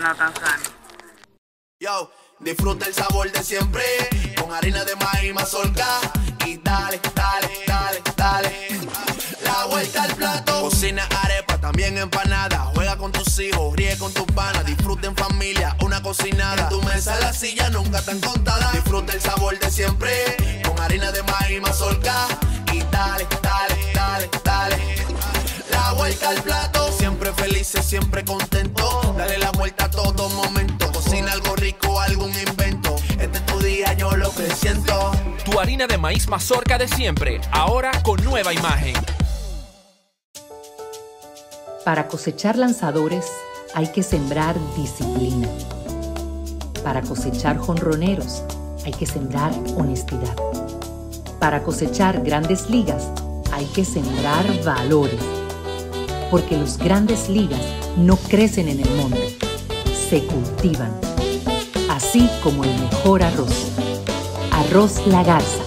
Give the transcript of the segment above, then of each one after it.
no tan sano. Yo, disfruta el sabor de siempre, con harina de maíz mazorca, y dale, dale, dale, dale. La vuelta al plato, cocina arepa, también empanada, juega con tus hijos, ríe con tus panas, disfruta en familia, una cocinada, tu mesa la silla nunca tan contada, disfruta el sabor de siempre, con harina de maíz mazorca, y dale, dale, dale, dale. La vuelta al plato Siempre felices, siempre contento. Dale la vuelta a todo momento. Cocina algo rico, algún invento. Este tu día, yo lo creciento. siento. Tu harina de maíz mazorca de siempre, ahora con nueva imagen. Para cosechar lanzadores hay que sembrar disciplina. Para cosechar jonroneros hay que sembrar honestidad. Para cosechar grandes ligas hay que sembrar valores porque los grandes ligas no crecen en el mundo, se cultivan, así como el mejor arroz. Arroz La Garza,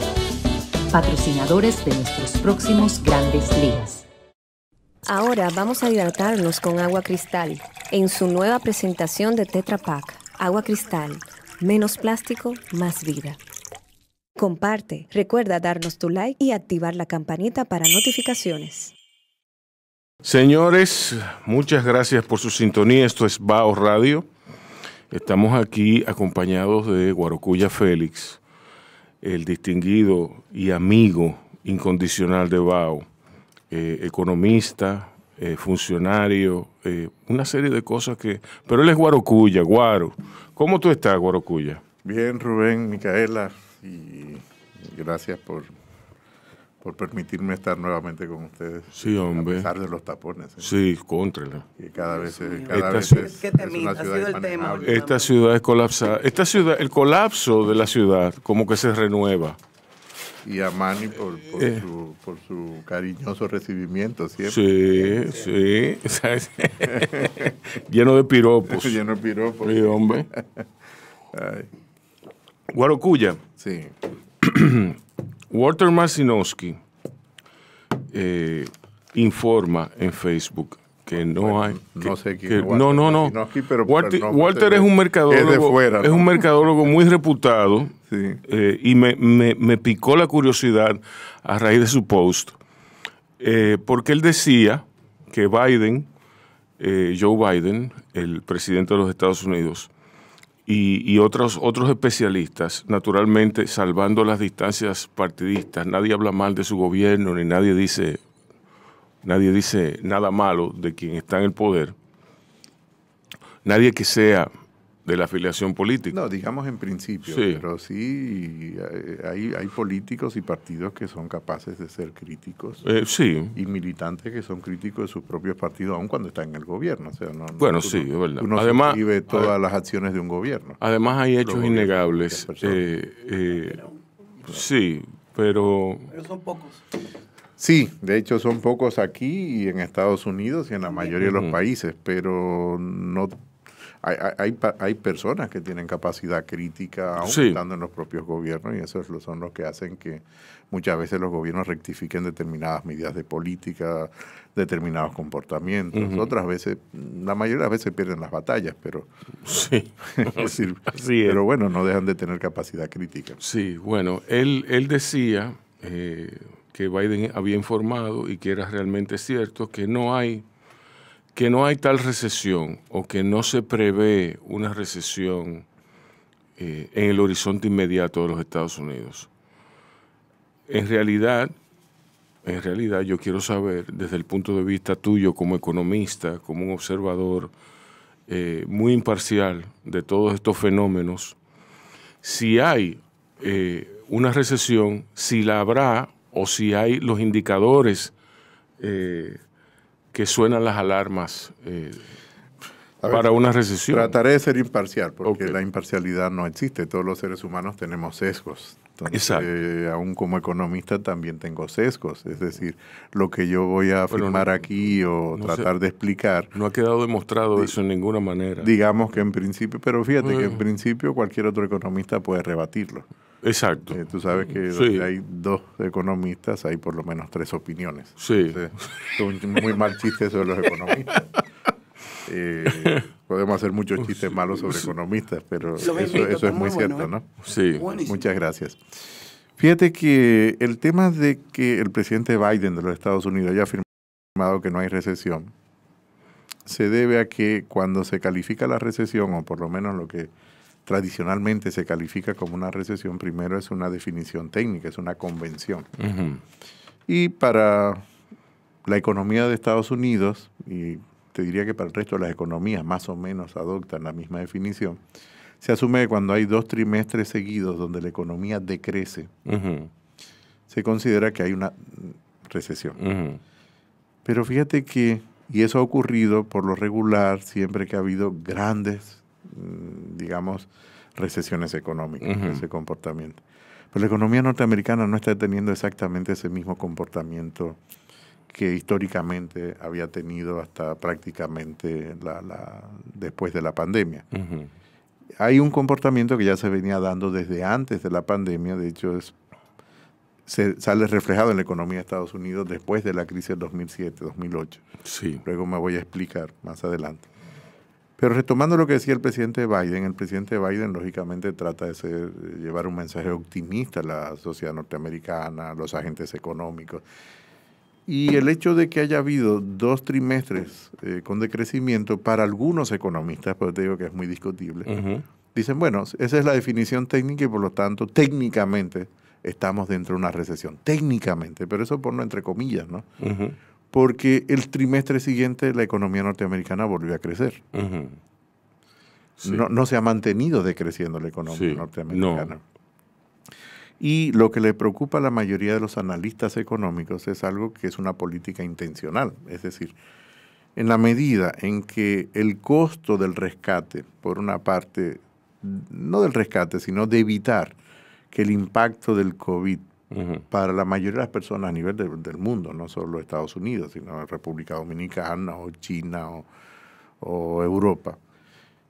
patrocinadores de nuestros próximos grandes ligas. Ahora vamos a hidratarnos con agua cristal en su nueva presentación de Tetra Pak. Agua cristal, menos plástico, más vida. Comparte, recuerda darnos tu like y activar la campanita para notificaciones. Señores, muchas gracias por su sintonía. Esto es Bao Radio. Estamos aquí acompañados de Guarocuya Félix, el distinguido y amigo incondicional de Bao, eh, economista, eh, funcionario, eh, una serie de cosas que... Pero él es Guarocuya, Guaro. ¿Cómo tú estás, Guarocuya? Bien, Rubén, Micaela, y gracias por por permitirme estar nuevamente con ustedes. Sí, hombre. A pesar de los tapones. ¿eh? Sí, Y cada vez, cada vez es, Esta ciudad es colapsada. Esta ciudad, el colapso de la ciudad, como que se renueva. Y a Manny por, eh. su, por su, cariñoso recibimiento siempre. Sí, sí. Lleno de piropos. Lleno de piropos. Sí, hombre. Guarocuya. Sí. Walter Marcinowski eh, informa en Facebook que no hay. no sé quién Walter, No, no, no. Walter, es un mercadólogo. Es, es un mercadólogo muy reputado. Eh, y me, picó la curiosidad a raíz de su post. Eh, porque él decía que Biden, Joe Biden, el presidente de los Estados Unidos, y, otros, otros especialistas, naturalmente salvando las distancias partidistas, nadie habla mal de su gobierno, ni nadie dice, nadie dice nada malo de quien está en el poder, nadie que sea de la afiliación política. No, digamos en principio, pero sí eh, hay, hay políticos y partidos que son capaces de ser críticos. Eh, y militantes que son críticos de sus propios partidos, aun cuando están en el gobierno. bueno, sí, es verdad. Uno además, todas las acciones de un gobierno. Además hay hechos innegables. Eh, sí, pero... Pero son pocos. Sí, de hecho son pocos aquí y en Estados Unidos y en la mayoría de los países, pero no hay, hay, personas que tienen capacidad crítica aún estando en los propios gobiernos y esos son los que hacen que muchas veces los gobiernos rectifiquen determinadas medidas de política, determinados comportamientos. Otras veces, la mayoría de las veces pierden las batallas, pero pero bueno, no dejan de tener capacidad crítica. Sí, bueno, él, él decía eh, que Biden había informado y que era realmente cierto que no hay que no hay tal recesión o que no se prevé una recesión eh, en el horizonte inmediato de los Estados Unidos. En realidad, en realidad yo quiero saber desde el punto de vista tuyo como economista, como un observador eh, muy imparcial de todos estos fenómenos, si hay eh, una recesión, si la habrá o si hay los indicadores que suenan las alarmas eh, para una recesión? Trataré de ser imparcial, porque la imparcialidad no existe. Todos los seres humanos tenemos sesgos. Exacto. Eh, aún como economista también tengo sesgos. Es decir, lo que yo voy a afirmar aquí o tratar de explicar. No ha quedado demostrado eso en ninguna manera. Digamos que en principio, pero fíjate que en mm. principio cualquier otro economista puede rebatirlo. Exacto. Eh, tú sabes que hay dos economistas, hay por lo menos tres opiniones. Sí. es muy mal chiste sobre los economistas. Eh, podemos hacer muchos chistes malos sobre economistas, pero eso, eso es muy cierto, ¿no? Sí. Muchas gracias. Fíjate que el tema de que el presidente Biden de los Estados Unidos haya afirmado que no hay recesión se debe a que cuando se califica la recesión, o por lo menos lo que tradicionalmente se califica como una recesión, primero es una definición técnica, es una convención. Y para la economía de Estados Unidos, y te diría que para el resto de las economías más o menos adoptan la misma definición, se asume que cuando hay dos trimestres seguidos donde la economía decrece, se considera que hay una recesión. Pero fíjate que, y eso ha ocurrido por lo regular siempre que ha habido grandes Mm, digamos, recesiones económicas, ese comportamiento. Pero la economía norteamericana no está teniendo exactamente ese mismo comportamiento que históricamente había tenido hasta prácticamente después de la pandemia. Hay un comportamiento que ya se venía dando desde antes de la pandemia, de hecho es, se sale reflejado en la economía de Estados Unidos después de la crisis del 2007-2008. Luego me voy a explicar más adelante. Pero retomando lo que decía el presidente Biden, el presidente Biden lógicamente trata de, ser, llevar un mensaje optimista a la sociedad norteamericana, a los agentes económicos. Y el hecho de que haya habido dos trimestres eh, con decrecimiento, para algunos economistas, pues te digo que es muy discutible, dicen, bueno, esa es la definición técnica y por lo tanto técnicamente estamos dentro de una recesión, técnicamente, pero eso por no entre comillas, ¿no? porque el trimestre siguiente la economía norteamericana volvió a crecer. no, se ha mantenido decreciendo la economía norteamericana. Y lo que le preocupa a la mayoría de los analistas económicos es algo que es una política intencional. Es decir, en la medida en que el costo del rescate, por una parte, no del rescate, sino de evitar que el impacto del COVID para la mayoría de las personas a nivel del mundo, no solo Estados Unidos, sino República Dominicana o China o, Europa,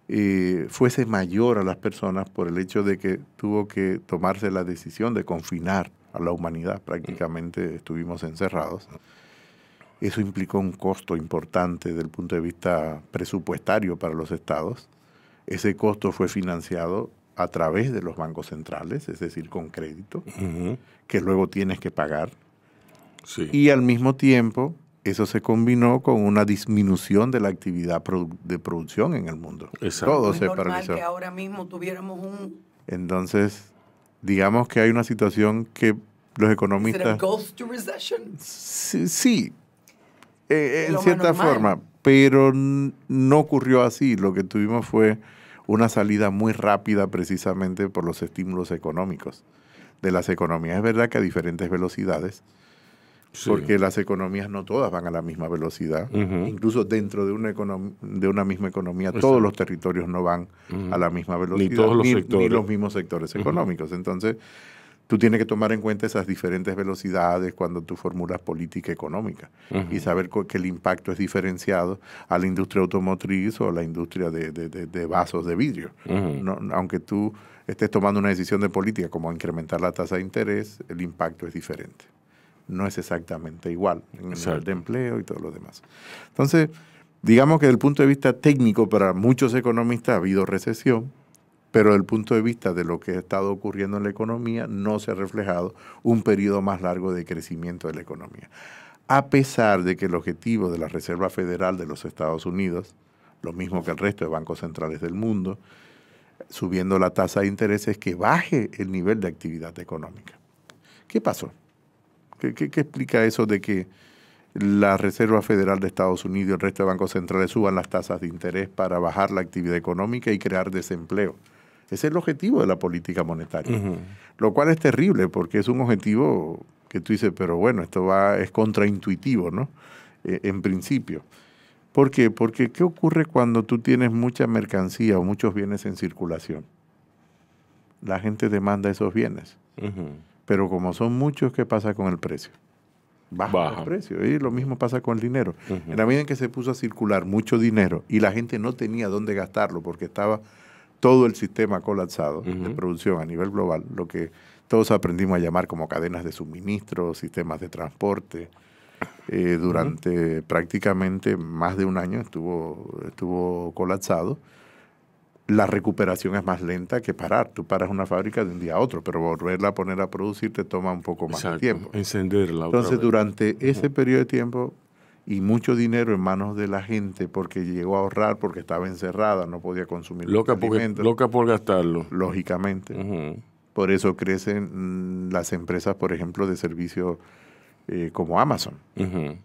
eh, fuese mayor a las personas por el hecho de que tuvo que tomarse la decisión de confinar a la humanidad, prácticamente estuvimos encerrados. Eso implicó un costo importante desde el punto de vista presupuestario para los estados. Ese costo fue financiado a través de los bancos centrales, es decir, con crédito, que luego tienes que pagar. Y al mismo tiempo, eso se combinó con una disminución de la actividad de producción en el mundo. Exacto. Todo pues es se normal que ahora mismo tuviéramos un... Entonces, digamos que hay una situación que los economistas... Sí, sí. Eh, en cierta forma, pero no ocurrió así. Lo que tuvimos fue una salida muy rápida precisamente por los estímulos económicos de las economías. Es verdad que a diferentes velocidades, porque las economías no todas van a la misma velocidad. Incluso dentro de una, de una misma economía, todos los territorios no van a la misma velocidad, ni, los los mismos sectores económicos. Entonces, tú tienes que tomar en cuenta esas diferentes velocidades cuando tú formulas política económica y saber que el impacto es diferenciado a la industria automotriz o a la industria de, vasos de vidrio. aunque tú estés tomando una decisión de política como incrementar la tasa de interés, el impacto es diferente. No es exactamente igual en el de empleo y todo lo demás. Entonces, digamos que desde el punto de vista técnico, para muchos economistas ha habido recesión, pero desde el punto de vista de lo que ha estado ocurriendo en la economía, no se ha reflejado un periodo más largo de crecimiento de la economía. A pesar de que el objetivo de la Reserva Federal de los Estados Unidos, lo mismo que el resto de bancos centrales del mundo, subiendo la tasa de interés es que baje el nivel de actividad económica. ¿Qué pasó? ¿Qué, qué explica eso de que la Reserva Federal de Estados Unidos y el resto de bancos centrales suban las tasas de interés para bajar la actividad económica y crear desempleo? Ese es el objetivo de la política monetaria, lo cual es terrible porque es un objetivo que tú dices, pero bueno, esto va es contraintuitivo, ¿no? Eh, en principio. ¿Por qué? Porque ¿qué ocurre cuando tú tienes mucha mercancía o muchos bienes en circulación? La gente demanda esos bienes. Pero como son muchos, ¿qué pasa con el precio? Baja, el precio. Y lo mismo pasa con el dinero. En la medida en que se puso a circular mucho dinero y la gente no tenía dónde gastarlo porque estaba todo el sistema colapsado de producción a nivel global, lo que todos aprendimos a llamar como cadenas de suministro, sistemas de transporte. Eh, durante prácticamente más de un año estuvo, estuvo colapsado. La recuperación es más lenta que parar. Tú paras una fábrica de un día a otro, pero volverla a poner a producir te toma un poco más de tiempo. Encenderla. Entonces, durante ese periodo de tiempo, y mucho dinero en manos de la gente porque llegó a ahorrar porque estaba encerrada, no podía consumir loca Por, loca por gastarlo. Lógicamente. Por eso crecen mm, las empresas, por ejemplo, de servicios eh, como Amazon. Eh,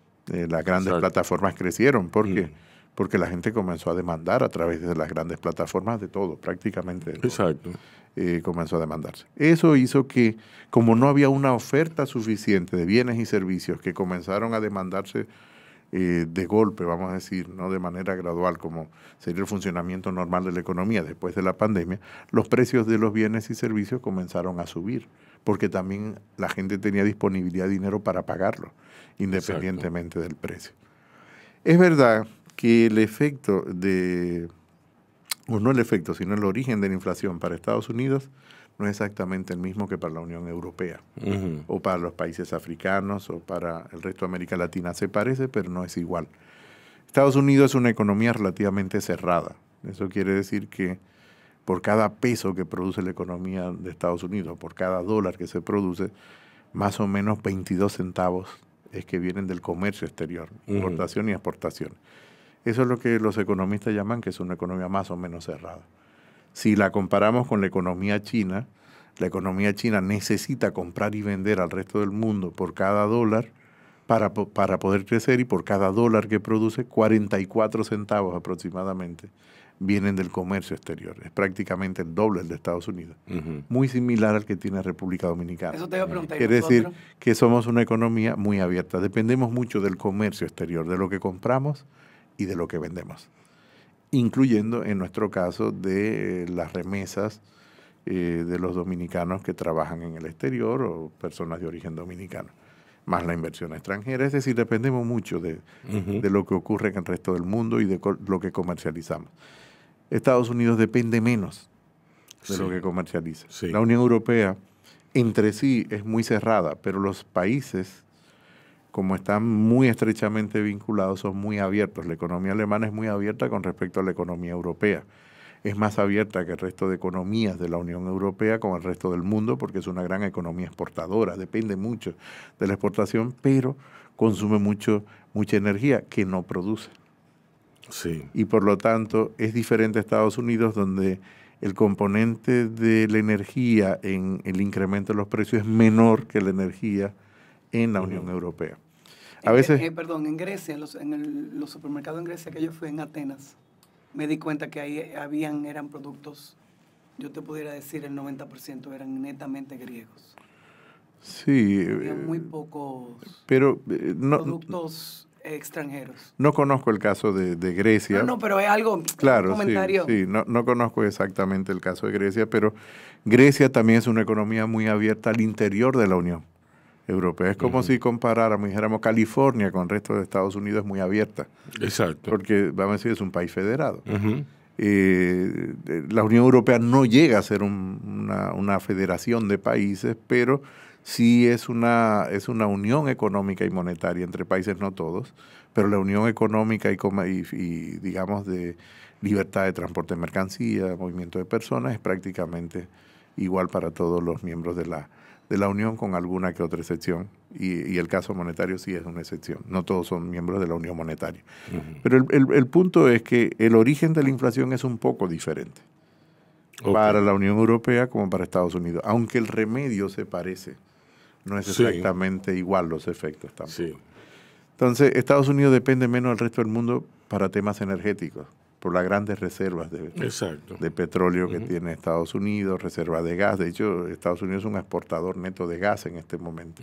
las grandes plataformas crecieron porque... qué? Porque la gente comenzó a demandar a través de las grandes plataformas de todo, prácticamente. Exacto. Eh, comenzó a demandarse. Eso hizo que, como no había una oferta suficiente de bienes y servicios que comenzaron a demandarse eh, de golpe, vamos a decir, no de manera gradual como sería el funcionamiento normal de la economía después de la pandemia, los precios de los bienes y servicios comenzaron a subir, porque también la gente tenía disponibilidad de dinero para pagarlo, independientemente del precio. Es verdad que el efecto de, o no el efecto, sino el origen de la inflación para Estados Unidos no es exactamente el mismo que para la Unión Europea o para los países africanos o para el resto de América Latina. Se parece, pero no es igual. Estados Unidos es una economía relativamente cerrada. Eso quiere decir que por cada peso que produce la economía de Estados Unidos, por cada dólar que se produce, más o menos 22 centavos es que vienen del comercio exterior, importación y exportación. Eso es lo que los economistas llaman que es una economía más o menos cerrada. Si la comparamos con la economía china, la economía china necesita comprar y vender al resto del mundo por cada dólar para, poder crecer y por cada dólar que produce, 44 centavos aproximadamente vienen del comercio exterior. Es prácticamente el doble del de Estados Unidos. Muy similar al que tiene República Dominicana. Eso te iba a preguntar. Quiere decir que somos una economía muy abierta. Dependemos mucho del comercio exterior, de lo que compramos y de lo que vendemos incluyendo en nuestro caso de las remesas eh, de los dominicanos que trabajan en el exterior o personas de origen dominicano, más la inversión extranjera. Es decir, dependemos mucho de, lo que ocurre en el resto del mundo y de lo que comercializamos. Estados Unidos depende menos de lo que comercializa. La Unión Europea entre sí es muy cerrada, pero los países como están muy estrechamente vinculados, son muy abiertos. La economía alemana es muy abierta con respecto a la economía europea. Es más abierta que el resto de economías de la Unión Europea con el resto del mundo porque es una gran economía exportadora, depende mucho de la exportación, pero consume mucho, mucha energía que no produce. Sí. Y por lo tanto es diferente a Estados Unidos donde el componente de la energía en el incremento de los precios es menor que la energía en la Unión Europea veces. Eh, perdón, en Grecia, en, los, supermercados en Grecia que yo fui en Atenas, me di cuenta que ahí habían, eran productos, yo te pudiera decir el 90% eran netamente griegos. Sí. muy eh, pocos pero, eh, productos extranjeros. No conozco el caso de, Grecia. No, no, pero es algo, claro, comentario. no, conozco exactamente el caso de Grecia, pero Grecia también es una economía muy abierta al interior de la Unión europea. Es como si comparáramos, dijéramos, California con el resto de Estados Unidos es muy abierta. Exacto. Porque, vamos a decir, es un país federado. Eh, la Unión Europea no llega a ser una, federación de países, pero sí es una, es una unión económica y monetaria entre países, no todos, pero la unión económica y, y digamos, de libertad de transporte de mercancías, movimiento de personas, es prácticamente igual para todos los miembros de la de la Unión con alguna que otra excepción. Y, el caso monetario sí es una excepción. No todos son miembros de la Unión Monetaria. Pero el, punto es que el origen de la inflación es un poco diferente para la Unión Europea como para Estados Unidos, aunque el remedio se parece. No es exactamente igual los efectos también Entonces, Estados Unidos depende menos del resto del mundo para temas energéticos por las grandes reservas de, de petróleo que tiene Estados Unidos, reserva de gas. De hecho, Estados Unidos es un exportador neto de gas en este momento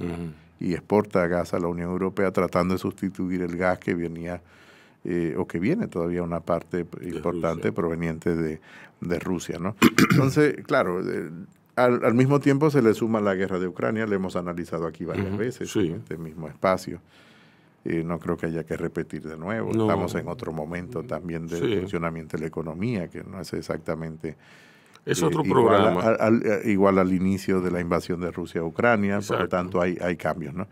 y exporta gas a la Unión Europea tratando de sustituir el gas que venía eh, o que viene todavía una parte importante proveniente de, Rusia. ¿no? Entonces, claro, eh, al, al, mismo tiempo se le suma la guerra de Ucrania, la hemos analizado aquí varias veces en este mismo espacio no creo que haya que repetir de nuevo. Estamos en otro momento también del funcionamiento de la economía, que no es exactamente... Es eh, otro igual al, eh, igual al inicio de la invasión de Rusia a Ucrania, por lo tanto hay, hay cambios. ¿no?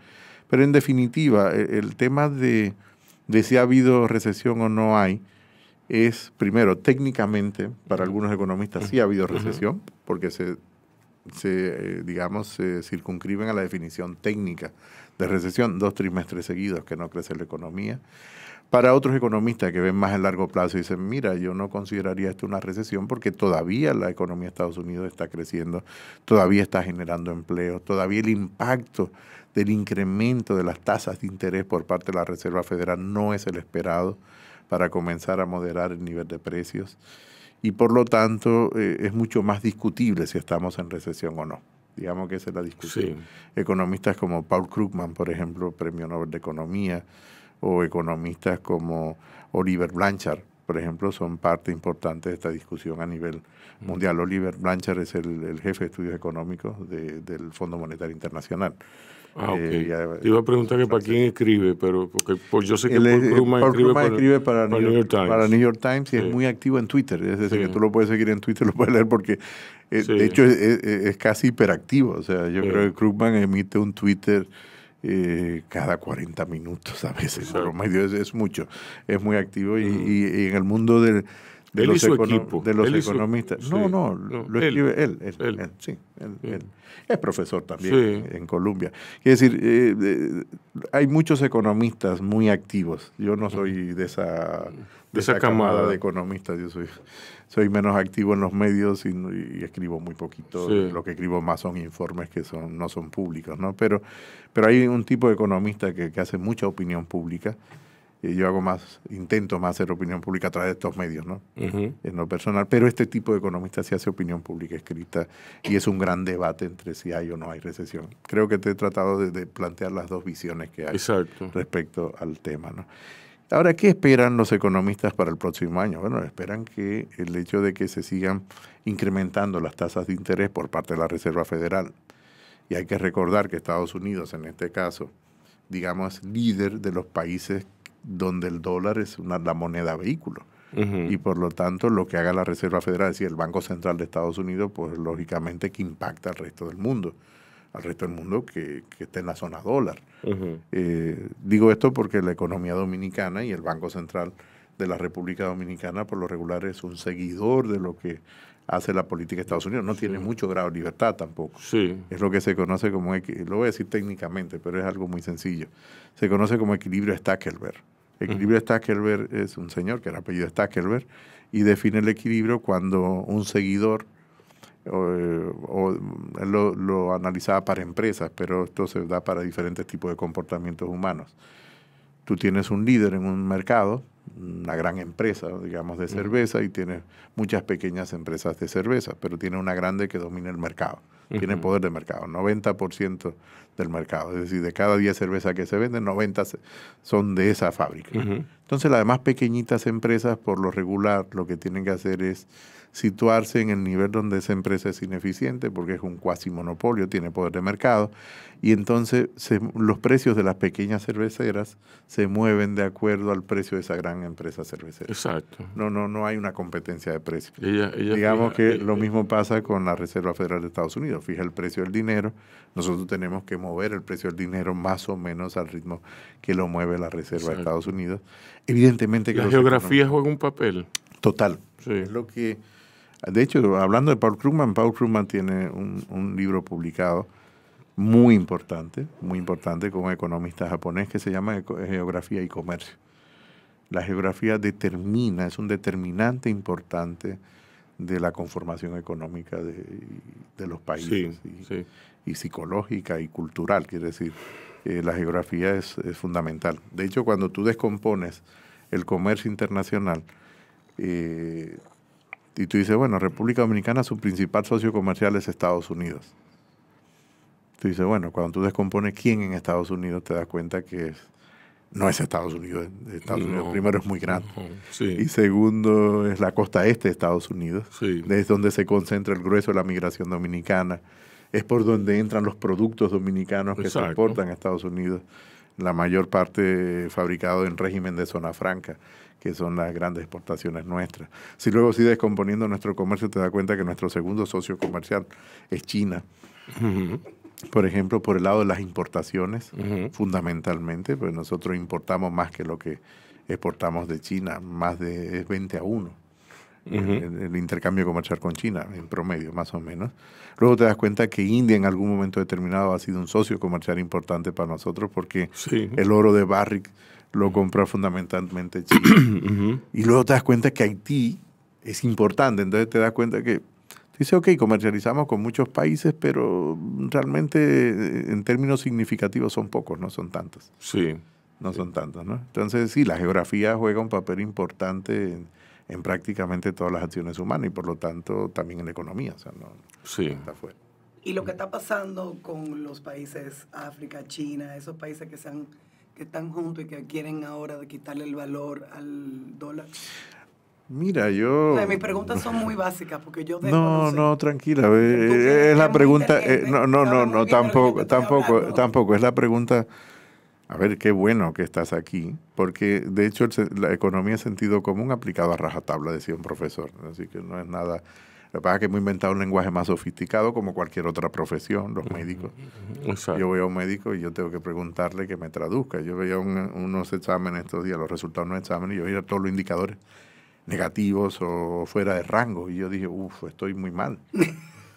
Pero en definitiva, e, el, tema de, si ha habido recesión o no hay, es primero, técnicamente, para algunos economistas sí ha habido recesión, porque se, se eh, digamos, se circunscriben a la definición técnica de recesión, dos trimestres seguidos que no crece la economía. Para otros economistas que ven más a largo plazo y dicen, mira, yo no consideraría esto una recesión porque todavía la economía de Estados Unidos está creciendo, todavía está generando empleo, todavía el impacto del incremento de las tasas de interés por parte de la Reserva Federal no es el esperado para comenzar a moderar el nivel de precios y por lo tanto eh, es mucho más discutible si estamos en recesión o no. Digamos que esa es la discusión. Economistas como Paul Krugman, por ejemplo, Premio Nobel de Economía, o economistas como Oliver Blanchard, por ejemplo, son parte importante de esta discusión a nivel mundial. Oliver Blanchard es el, jefe de estudios económicos del Fondo Monetario Internacional. Ah, eh, iba a preguntar que para quién escribe, pero porque, pues, yo sé que Paul eh, Krugman escribe, para, para, New York, Times. y es muy activo en Twitter. Es decir, que tú lo puedes seguir en Twitter, lo puedes leer porque, eh, de hecho, es, casi hiperactivo. O sea, yo creo que Krugman emite un Twitter eh, cada 40 minutos a veces, es, mucho, es muy activo y en el mundo del, de los economistas. No, no, lo escribe él. él, él, Es profesor también en Colombia. Es decir, eh, hay muchos economistas muy activos. Yo no soy de esa, esa, camada. de economistas. Yo soy, soy menos activo en los medios y, escribo muy poquito. Lo que escribo más son informes que son, no son públicos, ¿no? Pero, pero hay un tipo de economista que, que hace mucha opinión pública yo hago más, intento más hacer opinión pública a través de estos medios, ¿no? En lo personal. Pero este tipo de economistas se hace opinión pública escrita y es un gran debate entre si hay o no hay recesión. Creo que te he tratado de, plantear las dos visiones que hay respecto al tema, ¿no? Ahora, ¿qué esperan los economistas para el próximo año? Bueno, esperan que el hecho de que se sigan incrementando las tasas de interés por parte de la Reserva Federal, y hay que recordar que Estados Unidos, en este caso, digamos, líder de los países donde el dólar es una, la moneda vehículo. Y por lo tanto, lo que haga la Reserva Federal, es decir, el Banco Central de Estados Unidos, pues lógicamente que impacta al resto del mundo, al resto del mundo que, que esté en la zona dólar. Eh, digo esto porque la economía dominicana y el Banco Central de la República Dominicana por lo regular es un seguidor de lo que hace la política de Estados Unidos. No tiene mucho grado de libertad tampoco. Sí. Es lo que se conoce como, lo voy a decir técnicamente, pero es algo muy sencillo. Se conoce como equilibrio Stackelberg. Equilibrio Stackelberg es un señor que era apellido Stackelberg y define el equilibrio cuando un seguidor o, lo, lo, analizaba para empresas, pero esto se da para diferentes tipos de comportamientos humanos. Tú tienes un líder en un mercado una gran empresa, digamos, de mm. cerveza y tiene muchas pequeñas empresas de cerveza, pero tiene una grande que domina el mercado, tiene poder de mercado, 90% del mercado. Es decir, de cada 10 cervezas que se venden, 90 son de esa fábrica. Entonces las demás pequeñitas empresas por lo regular lo que tienen que hacer es situarse en el nivel donde esa empresa es ineficiente porque es un cuasi monopolio, tiene poder de mercado y entonces los precios de las pequeñas cerveceras se mueven de acuerdo al precio de esa gran empresa cervecera. Exacto. No, no, no hay una competencia de precios. Digamos que eh, lo eh, mismo pasa con la Reserva Federal de Estados Unidos, fija el precio del dinero nosotros tenemos que mover el precio del dinero más o menos al ritmo que lo mueve la Reserva de Estados Unidos. Evidentemente que... La geografía juega un papel. Total. Es lo que... De hecho, hablando de Paul Krugman, Paul Krugman tiene un, un libro publicado muy importante, muy importante con un economista japonés que se llama Geografía y Comercio. La geografía determina, es un determinante importante de la conformación económica de, los países y, psicológica y cultural, quiere decir, eh, la geografía es, fundamental. De hecho, cuando tú descompones el comercio internacional eh, y tú dices, bueno, República Dominicana, su principal socio comercial es Estados Unidos. Tú dices, bueno, cuando tú descompones quién en Estados Unidos, te das cuenta que es no es Estados Unidos. Estados Unidos, primero, es muy grande. Y segundo, es la costa este de Estados Unidos. Es donde se concentra el grueso de la migración dominicana. Es por donde entran los productos dominicanos que se exportan a Estados Unidos. La mayor parte fabricado en régimen de zona franca, que son las grandes exportaciones nuestras. Si luego sigues descomponiendo nuestro comercio, te das cuenta que nuestro segundo socio comercial es China por ejemplo, por el lado de las importaciones, fundamentalmente, pues nosotros importamos más que lo que exportamos de China, más de 20 a 1. el, intercambio comercial con China, en promedio, más o menos. Luego te das cuenta que India en algún momento determinado ha sido un socio comercial importante para nosotros porque el oro de Barrick lo compra fundamentalmente China. Y luego te das cuenta que Haití es importante, entonces te das cuenta que Dice, ok, comercializamos con muchos países, pero realmente eh, en términos significativos son pocos, no son tantos. Sí. No son tantos, ¿no? Entonces, sí, la geografía juega un papel importante en, prácticamente todas las acciones humanas y por lo tanto también en la economía. O sea, no, sí. está fuera. Y lo que está pasando con los países África, China, esos países que que están juntos y que quieren ahora de quitarle el valor al dólar? Mira, yo. mis preguntas son muy básicas porque yo. no, no, tranquila. Eh, es, la pregunta. Eh, no, no, no, no, tampoco, tampoco, tampoco. Es la pregunta. A ver, qué bueno que estás aquí, porque de hecho la economía es sentido común aplicado a rajatabla, decía un profesor. Así que no es nada. Lo que pasa es que hemos inventado un lenguaje más sofisticado como cualquier otra profesión, los médicos. Yo voy a un médico y yo tengo que preguntarle que me traduzca. Yo veía un, unos exámenes estos días, los resultados de un examen, y yo veía todos los indicadores negativos o fuera de rango. Y yo dije, uff, estoy muy mal.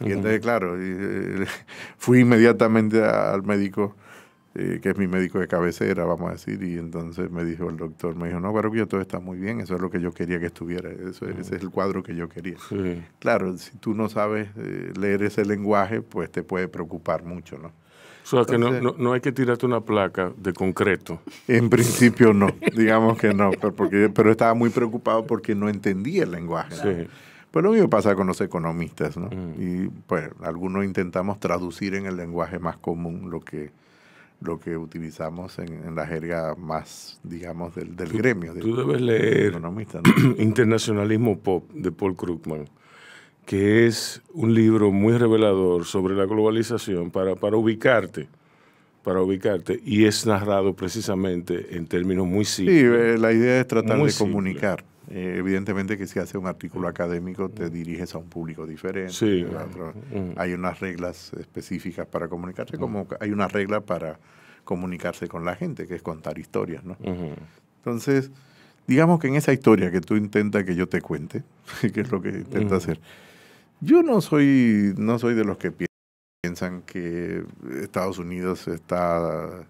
y entonces, claro, eh, fui inmediatamente al médico, eh, que es mi médico de cabecera, vamos a decir, y entonces me dijo el doctor, me dijo, no, que todo está muy bien, eso es lo que yo quería que estuviera, eso, ese es el cuadro que yo quería. Claro, si tú no sabes eh, leer ese lenguaje, pues te puede preocupar mucho, ¿no? O sea, que no, no, hay que tirarte una placa de concreto. En principio no, digamos que no, pero, porque, pero estaba muy preocupado porque no entendía el lenguaje. Sí. Pues lo mismo pasa con los economistas, ¿no? Mm. Y pues algunos intentamos traducir en el lenguaje más común lo que, lo que utilizamos en, la jerga más, digamos, del, del gremio. tú debes leer Internacionalismo Pop de Paul Krugman que es un libro muy revelador sobre la globalización para, ubicarte para ubicarte y es narrado precisamente en términos muy simples. Sí, eh, la idea es tratar de comunicar. Eh, evidentemente que si haces un artículo académico te diriges a un público diferente. Mm. Hay unas reglas específicas para comunicarse, mm. como hay una regla para comunicarse con la gente, que es contar historias. Entonces, digamos que en esa historia que tú intentas que yo te cuente, que es lo que intenta hacer, yo no soy, no soy de los que piensan que Estados Unidos está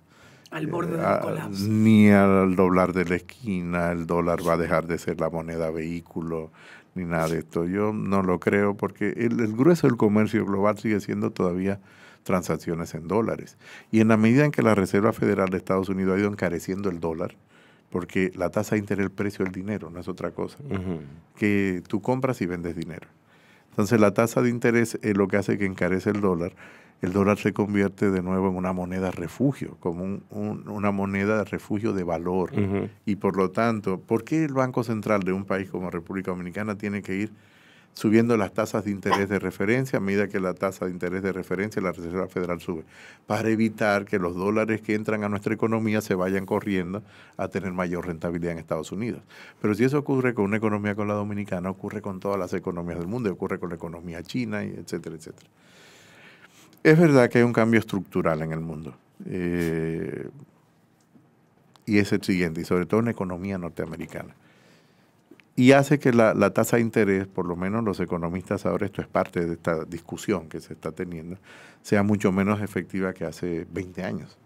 al eh, borde colapso. Ni al doblar de la esquina el dólar va a dejar de ser la moneda vehículo, ni nada de esto. Yo no lo creo porque el, grueso del comercio global sigue siendo todavía transacciones en dólares. Y en la medida en que la Reserva Federal de Estados Unidos ha ido encareciendo el dólar, porque la tasa de interés, el precio del dinero, no es otra cosa, que tú compras y vendes dinero. Entonces la tasa de interés es lo que hace que encarece el dólar. El dólar se convierte de nuevo en una moneda refugio, como una moneda de refugio de valor. Y por lo tanto, ¿por qué el Banco Central de un país como República Dominicana tiene que ir subiendo las tasas de interés de referencia a medida que la tasa de interés de referencia la Reserva Federal sube, para evitar que los dólares que entran a nuestra economía se vayan corriendo a tener mayor rentabilidad en Estados Unidos. Pero si eso ocurre con una economía como la dominicana, ocurre con todas las economías del mundo, ocurre con la economía china, etcétera, etcétera. Es verdad que hay un cambio estructural en el mundo. Eh, y es el siguiente, y sobre todo en la economía norteamericana y hace que la, tasa de interés, por lo menos los economistas ahora, esto es parte de esta discusión que se está teniendo, sea mucho menos efectiva que hace 20 años,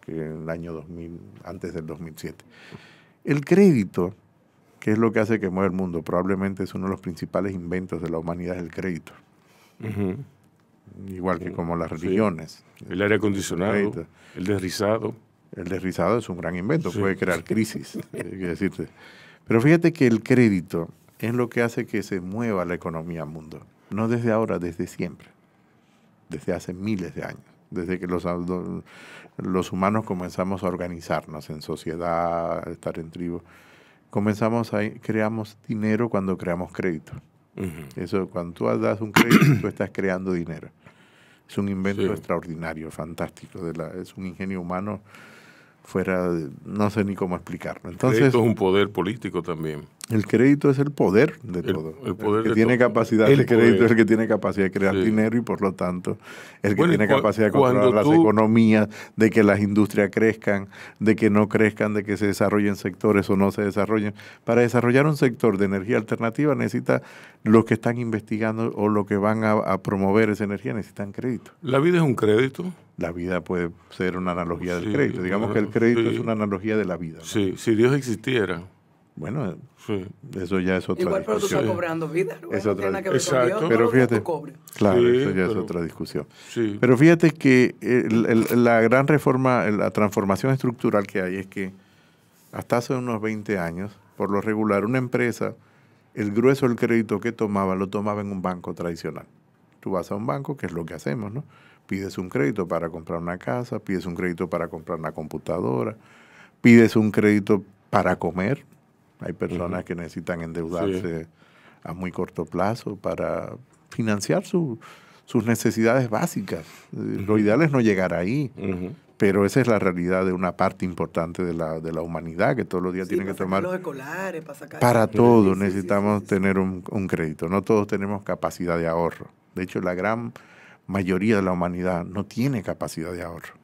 que el año 2000, antes del 2007. El crédito, que es lo que hace que mueva el mundo, probablemente es uno de los principales inventos de la humanidad, el crédito. Igual que como las religiones. El aire acondicionado, el, desrizado. El deslizado es un gran invento, puede crear crisis, que decirte. Pero fíjate que el crédito es lo que hace que se mueva la economía mundo. No desde ahora, desde siempre. Desde hace miles de años. Desde que los, los humanos comenzamos a organizarnos en sociedad, a estar en tribu. Comenzamos a, creamos dinero cuando creamos crédito. Eso, cuando tú das un crédito, tú estás creando dinero. Es un invento extraordinario, fantástico. es un ingenio humano fuera, no sé ni cómo explicarlo. Entonces, el crédito es un poder político también. El crédito es el poder de todo. El, poder que tiene capacidad el crédito es el que tiene capacidad de crear dinero y por lo tanto el que tiene capacidad de controlar las economías, de que las industrias crezcan, de que no crezcan, de que se desarrollen sectores o no se desarrollen. Para desarrollar un sector de energía alternativa necesita los que están investigando o los que van a, a promover esa energía necesitan crédito. La vida es un crédito la vida puede ser una analogía del crédito. Digamos que el crédito es una analogía de la vida. Sí, si Dios existiera. Bueno, eso ya es otra Igual, pero tú estás cobrando vida. Es otra que pero fíjate, claro, eso ya es otra discusión. Pero fíjate que la gran reforma, la transformación estructural que hay es que hasta hace unos 20 años, por lo regular, una empresa, el grueso del crédito que tomaba, lo tomaba en un banco tradicional. Tú vas a un banco, que es lo que hacemos, ¿no? pides un crédito para comprar una casa, pides un crédito para comprar una computadora, pides un crédito para comer. Hay personas que necesitan endeudarse a muy corto plazo para financiar sus necesidades básicas. Eh, lo ideal es no llegar ahí. pero esa es la realidad de una parte importante de la, de la humanidad que todos los días tiene tienen que tomar. para sacar. todo necesitamos tener un, un, crédito. No todos tenemos capacidad de ahorro. De hecho, la gran mayoría de la humanidad no tiene capacidad de ahorro.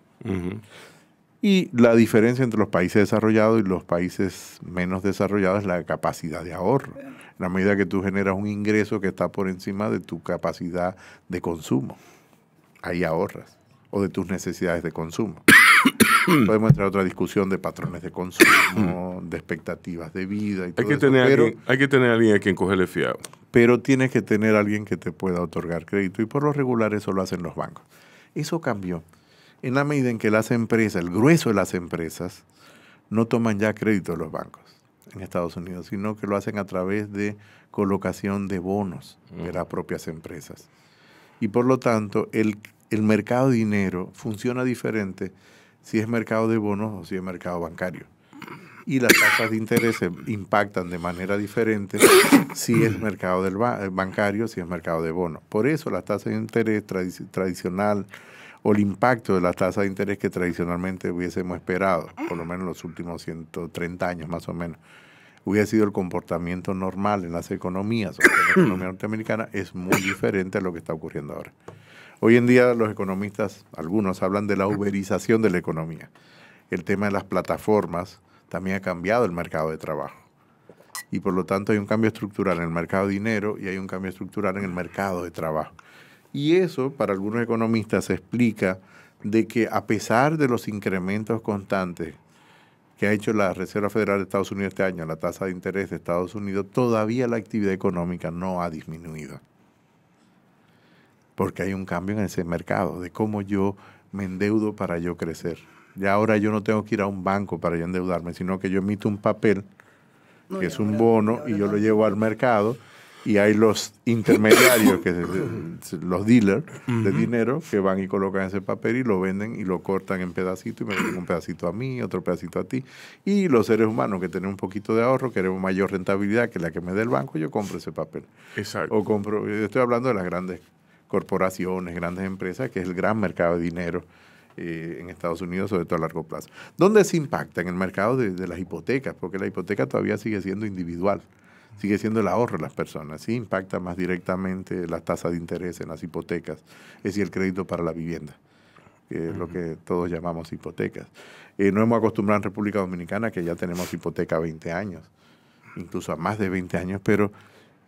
Y la diferencia entre los países desarrollados y los países menos desarrollados es la capacidad de ahorro. En la medida que tú generas un ingreso que está por encima de tu capacidad de consumo, ahí ahorras, o de tus necesidades de consumo. Podemos entrar otra discusión de patrones de consumo, de expectativas de vida y todo hay que Tener hay que tener a alguien a quien cogerle fiado pero tienes que tener alguien que te pueda otorgar crédito y por lo regular eso lo hacen los bancos. Eso cambió. En la medida en que las empresas, el grueso de las empresas, no toman ya crédito de los bancos en Estados Unidos, sino que lo hacen a través de colocación de bonos de mm. las propias empresas. Y por lo tanto, el, el mercado de dinero funciona diferente si es mercado de bonos o si es mercado bancario y las tasas de interés impactan de manera diferente si es mercado del eh, bancario, si es mercado de bonos. Por eso las tasas de interés tradicional o el impacto de las tasas de interés que tradicionalmente hubiésemos esperado, por lo menos en los últimos 130 años más o menos, hubiera sido el comportamiento normal en las economías, o en la economía norteamericana es muy diferente a lo que está ocurriendo ahora. Hoy en día los economistas, algunos, hablan de la uberización de la economía. El tema de las plataformas, también ha cambiado el mercado de trabajo. Y por lo tanto hay un cambio estructural en el mercado de dinero y hay un cambio estructural en el mercado de trabajo. Y eso para algunos economistas se explica de que a pesar de los incrementos constantes que ha hecho la Reserva Federal de Estados Unidos este año, la tasa de interés de Estados Unidos, todavía la actividad económica no ha disminuido. Porque hay un cambio en ese mercado de cómo yo me endeudo para yo crecer. Ya ahora yo no tengo que ir a un banco para yo endeudarme, sino que yo emito un papel, que es un bono, y yo lo llevo al mercado y hay los intermediarios, que los dealers de dinero, que van y colocan ese papel y lo venden y lo cortan en pedacitos y me venden un pedacito a mí, otro pedacito a ti. Y los seres humanos que tienen un poquito de ahorro, queremos mayor rentabilidad que la que me dé el banco, yo compro ese papel. Exacto. O compro, estoy hablando de las grandes corporaciones, grandes empresas, que es el gran mercado de dinero eh, en Estados Unidos, sobre todo a largo plazo. ¿Dónde se impacta? En el mercado de, las hipotecas, porque la hipoteca todavía sigue siendo individual sigue siendo el ahorro de las personas. Sí impacta más directamente la tasa de interés en las hipotecas, es decir, el crédito para la vivienda, que es lo que todos llamamos hipotecas. Eh, no hemos acostumbrado en República Dominicana que ya tenemos hipoteca 20 años, incluso a más de 20 años, pero